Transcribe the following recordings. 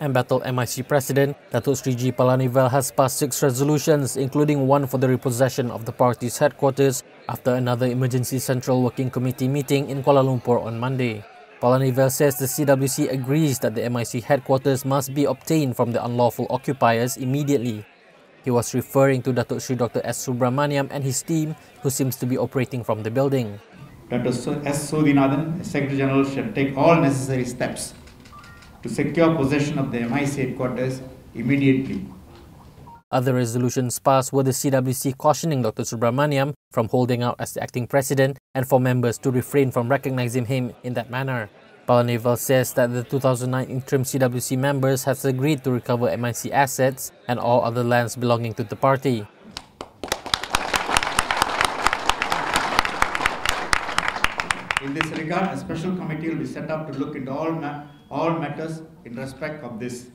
and battle MIC President Datuk Sriji Palanivel has passed six resolutions, including one for the repossession of the party's headquarters after another Emergency Central Working Committee meeting in Kuala Lumpur on Monday. Palanivel says the CWC agrees that the MIC headquarters must be obtained from the unlawful occupiers immediately. He was referring to Datuk Sri Dr. S. Subramaniam and his team, who seems to be operating from the building. Dr. S. Sudhinathan, Secretary General, should take all necessary steps to secure possession of the MI's headquarters immediately. Other resolutions passed were the CWC cautioning Dr. Subramaniam from holding out as the acting president and for members to refrain from recognizing him in that manner. Palaneval says that the 2009 interim CWC members has agreed to recover MIC assets and all other lands belonging to the party. In this regard, a special committee will be set up to look into all, ma all matters in respect of this.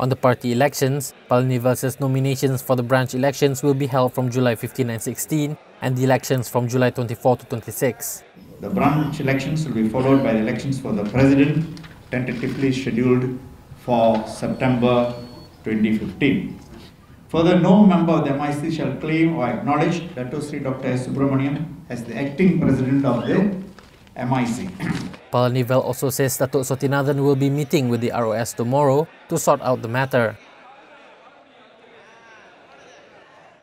On the party elections, Palanivalsa's nominations for the branch elections will be held from July 15 and 16 and the elections from July 24 to 26. The branch elections will be followed by the elections for the president, tentatively scheduled for September 2015. Further, no member of the MIC shall claim or acknowledge Dato Sri Dr. S. Subramaniam as the acting president of the MIC. Palanivel also says Datuk Sotinathan will be meeting with the ROS tomorrow to sort out the matter.